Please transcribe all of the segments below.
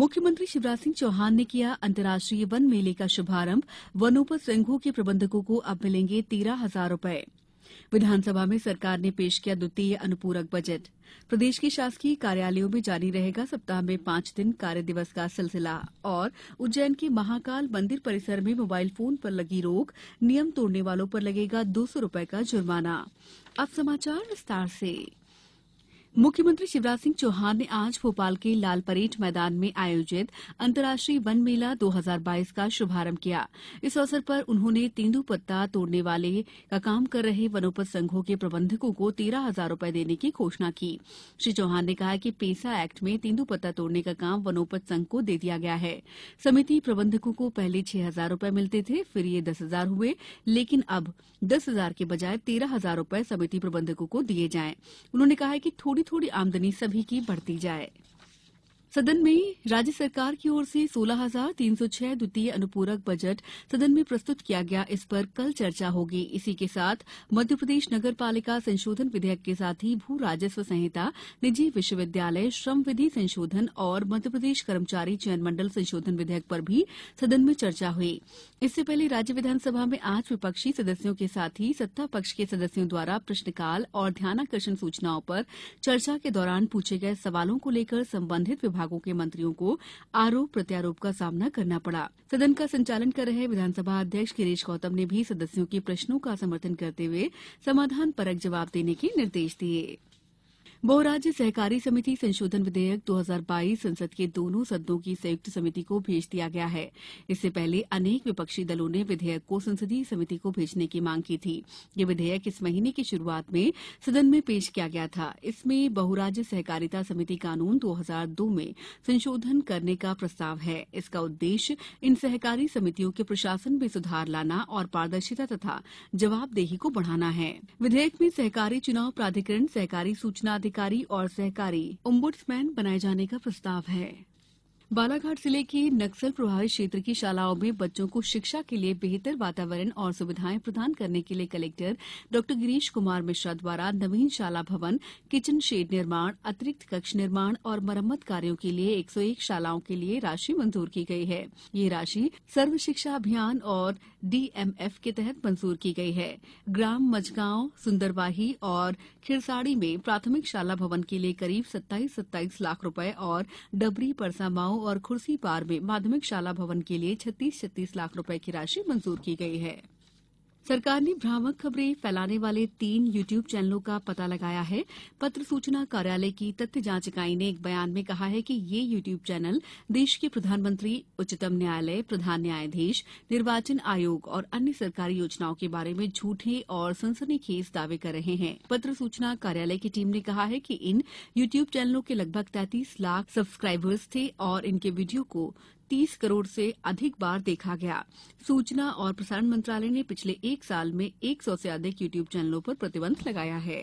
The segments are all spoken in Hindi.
मुख्यमंत्री शिवराज सिंह चौहान ने किया अंतर्राष्ट्रीय वन मेले का शुभारंभ वनोपज संघों के प्रबंधकों को अब मिलेंगे तेरह हजार रूपये विधानसभा में सरकार ने पेश किया द्वितीय अनुपूरक बजट प्रदेश के शासकीय कार्यालयों में जारी रहेगा सप्ताह में पांच दिन कार्य दिवस का सिलसिला और उज्जैन के महाकाल मंदिर परिसर में मोबाइल फोन पर लगी रोक नियम तोड़ने वालों पर लगेगा दो सौ रूपये का जुर्माना अब समाचार विस्तार से मुख्यमंत्री शिवराज सिंह चौहान ने आज भोपाल के लाल परेड मैदान में आयोजित अंतर्राष्ट्रीय वन मेला दो हजार बाईस का शुभारंभ किया इस अवसर पर उन्होंने पत्ता तोड़ने वाले का काम कर रहे वनोपज संघों के प्रबंधकों को तेरह हजार रूपये देने की घोषणा की श्री चौहान ने कहा कि पेसा एक्ट में पत्ता तोड़ने का काम वनोपज संघ को दे दिया गया है समिति प्रबंधकों को पहले छह हजार रूपये मिलते थे फिर ये दस हजार हुए लेकिन अब दस हजार के बजाय तेरह हजार रूपये समिति प्रबंधकों को दिए जाए उन्होंने कहा कि थोड़ी थोड़ी थोड़ी आमदनी सभी की बढ़ती जाये सदन में राज्य सरकार की ओर से सोलह हजार तीन सौ छह द्वितीय अनुपूरक बजट सदन में प्रस्तुत किया गया इस पर कल चर्चा होगी इसी के साथ मध्यप्रदेश नगर पालिका संशोधन विधेयक के साथ ही भू राजस्व संहिता निजी विश्वविद्यालय श्रम विधि संशोधन और मध्यप्रदेश कर्मचारी चयन मंडल संशोधन विधेयक पर भी सदन में चर्चा हुई इससे पहले राज्य विधानसभा में आज विपक्षी सदस्यों के साथ ही सत्ता पक्ष के सदस्यों द्वारा प्रश्नकाल और ध्यानाकर्षण सूचनाओं पर चर्चा के दौरान पूछे गए सवालों को लेकर संबंधित विभाग विभागों के मंत्रियों को आरोप प्रत्यारोप का सामना करना पड़ा सदन का संचालन कर रहे विधानसभा अध्यक्ष गिरीश गौतम ने भी सदस्यों के प्रश्नों का समर्थन करते हुए समाधान परक जवाब देने के निर्देश दिये बहुराज्य सहकारी समिति संशोधन विधेयक दो हजार बाईस संसद के दोनों सदनों की संयुक्त समिति को भेज दिया गया है इससे पहले अनेक विपक्षी दलों ने विधेयक को संसदीय समिति को भेजने की मांग की थी यह विधेयक इस महीने की शुरूआत में सदन में पेश किया गया था इसमें बहुराज्य सहकारिता समिति कानून दो में संशोधन करने का प्रस्ताव है इसका उद्देश्य इन सहकारी समितियों के प्रशासन में सुधार लाना और पारदर्शिता तथा जवाबदेही को बढ़ाना है विधेयक में सहकारी चुनाव प्राधिकरण सहकारी सूचना अधिकारी और सहकारी ओम्बुड्समैन बनाये जाने का प्रस्ताव है बालाघाट जिले के नक्सल प्रभावित क्षेत्र की शालाओं में बच्चों को शिक्षा के लिए बेहतर वातावरण और सुविधाएं प्रदान करने के लिए कलेक्टर डॉ गिरीश कुमार मिश्रा द्वारा नवीन शाला भवन किचन शेड निर्माण अतिरिक्त कक्ष निर्माण और मरम्मत कार्यों के लिए 101 शालाओं के लिए राशि मंजूर की गई है ये राशि सर्व शिक्षा अभियान और डीएमएफ के तहत मंजूर की गई है ग्राम मजगांव सुंदरवाही और खिरसाड़ी में प्राथमिक शाला भवन के लिए करीब सत्ताईस सत्ताईस लाख रूपये और डबरी परसामाओं और खुर्सीपार में माध्यमिक शाला भवन के लिए छत्तीस छत्तीस लाख रूपये की राशि मंजूर की गई है सरकार ने भ्रामक खबरें फैलाने वाले तीन यू ट्यूब चैनलों का पता लगाया है पत्र सूचना कार्यालय की तथ्य जांच इकाई ने एक बयान में कहा है कि ये यू ट्यूब चैनल देश के प्रधानमंत्री उच्चतम न्यायालय प्रधान न्यायाधीश निर्वाचन आयोग और अन्य सरकारी योजनाओं के बारे में झूठे और सनसनीखेज दावे कर रहे हैं पत्र सूचना कार्यालय की टीम ने कहा है कि इन यू ट्यूब चैनलों के लगभग तैंतीस लाख सब्सक्राइबर्स थे और इनके वीडियो को तीस करोड़ से अधिक बार देखा गया सूचना और प्रसारण मंत्रालय ने पिछले एक साल में एक सौ से अधिक यूट्यूब चैनलों पर प्रतिबंध लगाया है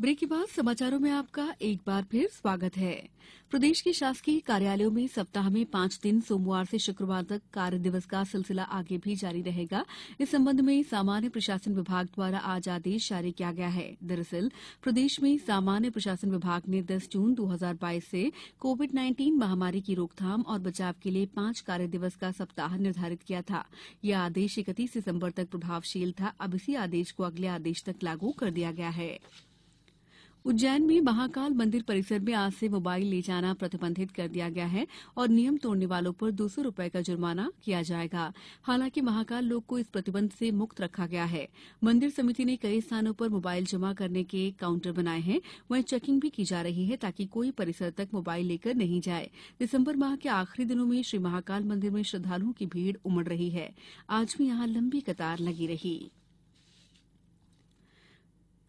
ब्रेक के बाद समाचारों में आपका एक बार फिर स्वागत है प्रदेश के शासकीय कार्यालयों में सप्ताह में पांच दिन सोमवार से शुक्रवार तक कार्य दिवस का सिलसिला आगे भी जारी रहेगा इस संबंध में सामान्य प्रशासन विभाग द्वारा आज आदेश जारी किया गया है दरअसल प्रदेश में सामान्य प्रशासन विभाग ने 10 जून 2022 से कोविड 19 महामारी की रोकथाम और बचाव के लिए पांच कार्य दिवस का सप्ताह निर्धारित किया था यह आदेश इकतीस दिसम्बर तक प्रभावशील था अब इसी आदेश को अगले आदेश तक लागू कर दिया गया है उज्जैन में महाकाल मंदिर परिसर में आज से मोबाइल ले जाना प्रतिबंधित कर दिया गया है और नियम तोड़ने वालों पर दो सौ रूपये का जुर्माना किया जाएगा हालांकि महाकाल लोक को इस प्रतिबंध से मुक्त रखा गया है मंदिर समिति ने कई स्थानों पर मोबाइल जमा करने के काउंटर बनाए हैं वहीं चेकिंग भी की जा रही है ताकि कोई परिसर तक मोबाइल लेकर नहीं जाए दिसंबर माह के आखिरी दिनों में श्री महाकाल मंदिर में श्रद्धालुओं की भीड़ उमड़ रही है आज भी यहां लंबी कतार लगी रही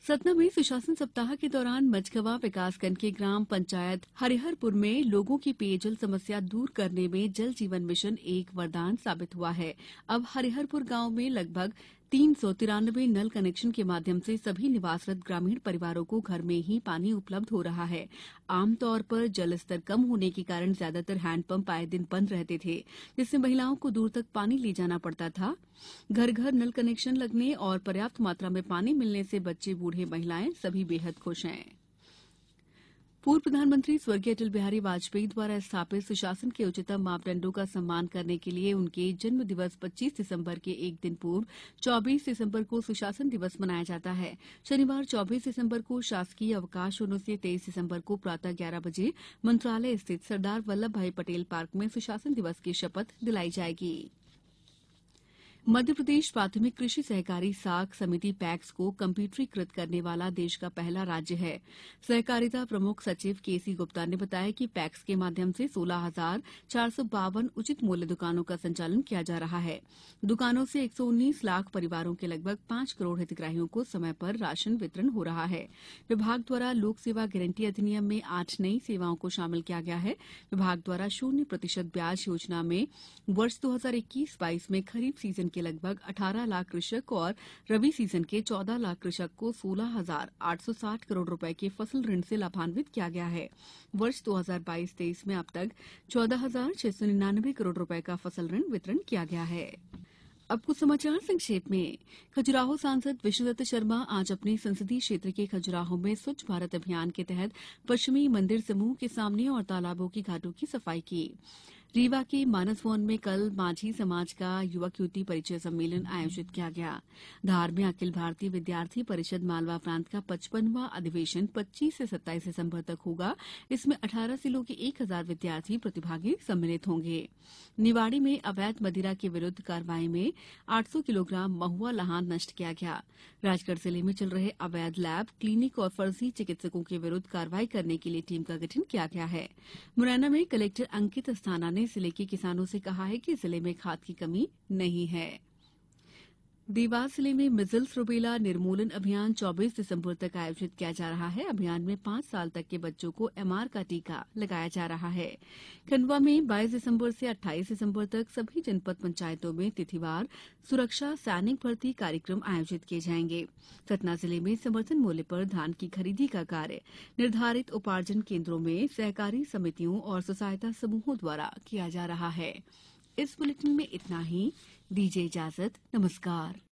सतना में सुशासन सप्ताह के दौरान मझगवां विकासखंड के ग्राम पंचायत हरिहरपुर में लोगों की पेयजल समस्या दूर करने में जल जीवन मिशन एक वरदान साबित हुआ है अब हरिहरपुर गांव में लगभग तीन सौ तिरानवे नल कनेक्शन के माध्यम से सभी निवासरत ग्रामीण परिवारों को घर में ही पानी उपलब्ध हो रहा है आमतौर पर जल स्तर कम होने के कारण ज्यादातर हैंडपंप आए दिन बंद रहते थे जिससे महिलाओं को दूर तक पानी ले जाना पड़ता था घर घर नल कनेक्शन लगने और पर्याप्त मात्रा में पानी मिलने से बच्चे बूढ़े महिलाएं सभी बेहद खुश हैं पूर्व प्रधानमंत्री स्वर्गीय अटल बिहारी वाजपेयी द्वारा स्थापित सुशासन के उच्चतम मापदंडों का सम्मान करने के लिए उनके जन्म दिवस पच्चीस दिसम्बर के एक दिन पूर्व चौबीस दिसम्बर को सुशासन दिवस मनाया जाता है शनिवार चौबीस दिसम्बर को शासकीय अवकाश होने से तेईस दिसम्बर को प्रातः ग्यारह बजे मंत्रालय स्थित सरदार वल्लभ भाई पटेल पार्क में सुशासन दिवस की शपथ दिलाई जाएगी मध्य मध्यप्रदेश प्राथमिक कृषि सहकारी साख समिति पैक्स को कम्प्यूटरीकृत करने वाला देश का पहला राज्य है सहकारिता प्रमुख सचिव के सी गुप्ता ने बताया कि पैक्स के माध्यम से सोलह हजार चार सौ बावन उचित मूल्य दुकानों का संचालन किया जा रहा है दुकानों से एक सौ उन्नीस लाख परिवारों के लगभग पांच करोड़ हितग्राहियों को समय पर राशन वितरण हो रहा है विभाग द्वारा लोक सेवा गारंटी अधिनियम में आठ नई सेवाओं को शामिल किया गया है विभाग द्वारा शून्य प्रतिशत ब्याज योजना में वर्ष दो हजार इक्कीस बाईस में खरीफ सीजन के के लगभग अठारह लाख कृषक और रबी सीजन के चौदह लाख कृषक को सोलह हजार आठ सौ साठ करोड़ रुपए के फसल ऋण से लाभान्वित किया गया है वर्ष दो हजार बाईस तेईस में अब तक चौदह हजार छह सौ करोड़ रुपए का फसल ऋण वितरण किया गया है अब कुछ समाचार संक्षेप में खजुराहो सांसद विष्णुदत्त शर्मा आज अपने संसदीय क्षेत्र के खजुराहो में स्वच्छ भारत अभियान के तहत पश्चिमी मंदिर समूह के सामने और तालाबों की घाटों की सफाई की रीवा के मानस भवन में कल मांझी समाज का युवक युवती परिचय सम्मेलन आयोजित किया गया धार में अखिल भारतीय विद्यार्थी परिषद मालवा प्रांत का पचपनवां अधिवेशन पच्चीस से सत्ताईस सितम्बर तक होगा इसमें 18 जिलों के एक हजार विद्यार्थी प्रतिभागी सम्मिलित होंगे निवाड़ी में अवैध मदिरा के विरूद्व कार्रवाई में 800 किलोग्राम महुआ लहान नष्ट किया गया राजगढ़ जिले में चल रहे अवैध लैब क्लिनिक और फर्जी चिकित्सकों के विरूद्व कार्रवाई करने के लिए टीम का गठन किया गया है मुरैना में कलेक्टर अंकित अस्थाना ने ने जिले के किसानों से कहा है कि जिले में खाद की कमी नहीं है देवास जिले में मिजल्स रूबेला निर्मूलन अभियान चौबीस दिसंबर तक आयोजित किया जा रहा है अभियान में पांच साल तक के बच्चों को एमआर का टीका लगाया जा रहा है खंडवा में 22 दिसंबर से 28 दिसंबर तक सभी जनपद पंचायतों में तिथिवार सुरक्षा सैनिक भर्ती कार्यक्रम आयोजित किए जाएंगे सतना जिले में समर्थन मूल्य पर धान की खरीदी का कार्य निर्धारित उपार्जन केन्द्रों में सहकारी समितियों और स्वसहायता समूहों द्वारा किया जा रहा है इस बुलेटिन में इतना ही दीजिए इजाजत नमस्कार